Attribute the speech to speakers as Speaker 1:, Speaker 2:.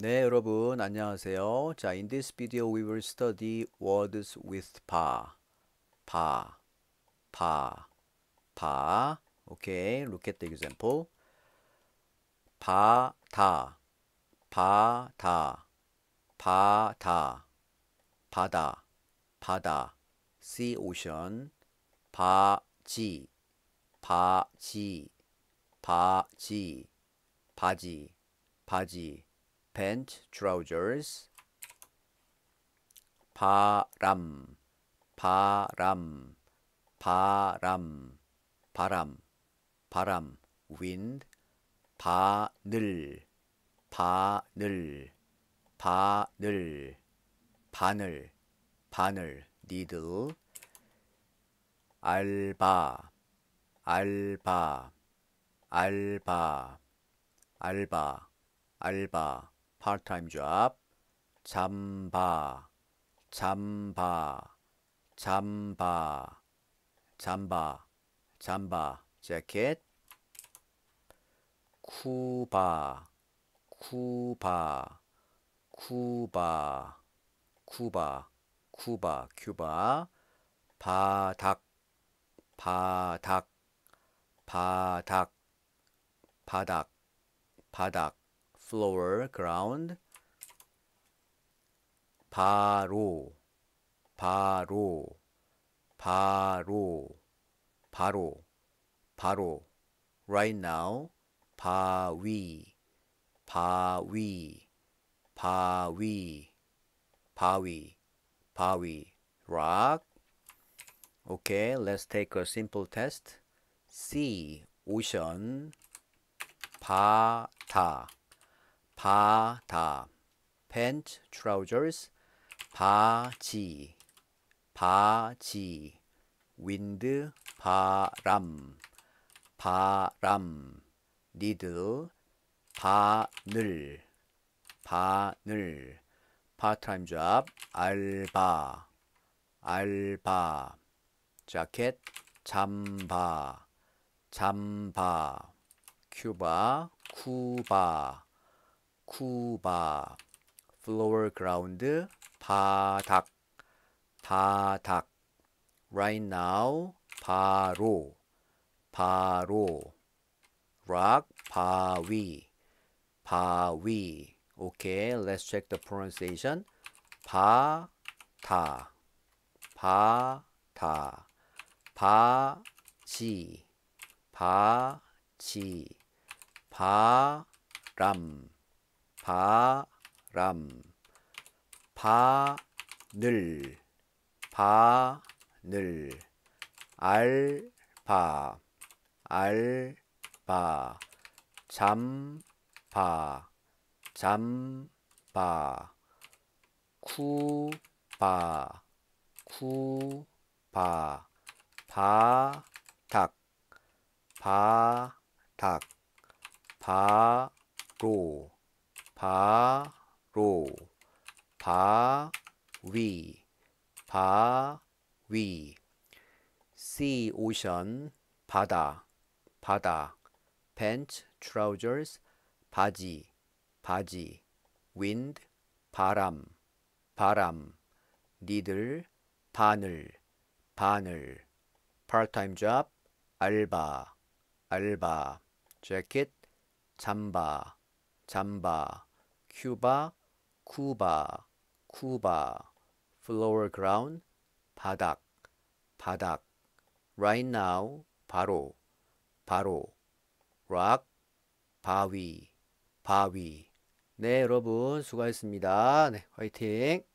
Speaker 1: 네, 여러분 안녕하세요. 자, in this video we will study words with pa. pa. pa. pa. Okay, look at the example. 바다 바다 바다 바다 바다 sea ocean 바지 바지 바지 바지 바지 pants, trousers 바람 바람 바람 바람 바람 wind 바늘 바늘 바늘 바늘 바늘 needle 알바 알바 알바 알바 알바 파트타임 잡 잠바 잠바 잠바 잠바 잠바 재킷 쿠바 쿠바 쿠바 쿠바 쿠바 쿠바 바닥 바닥 바닥 바닥 바닥 floor, ground. 바로, 바로, 바로, 바로, 바로. Right now, 바위, 바위, 바위, 바위, 바위. Rock. Okay, let's take a simple test. Sea, ocean, 바다. 바다 pants, trousers 바지 바지 wind, 바람 바람 needle 바늘 바늘 파트타임 잡 알바 알바 자켓 잠바 잠바 큐바 쿠바 쿠바 floor ground 바닥 바닥 right now 바로 바로 rock 바위 바위 okay let's check the pronunciation 바다 바다 바지 바지 바람 바람 바늘 바늘 알바 알바 잠바 잠바 쿠바 쿠바 바닥 바닥 바로 바로 바위 바위 sea ocean 바다 바다 pants trousers 바지 바지 wind 바람 바람 니들 바늘 바늘 part-time job 알바 알바 jacket 잠바 잠바 큐바, 쿠바, 쿠바, 플로어 그라운, 바닥, 바닥, right now, 바로, 바로, rock, 바위, 바위. 네, 여러분 수고하셨습니다. 네, 화이팅!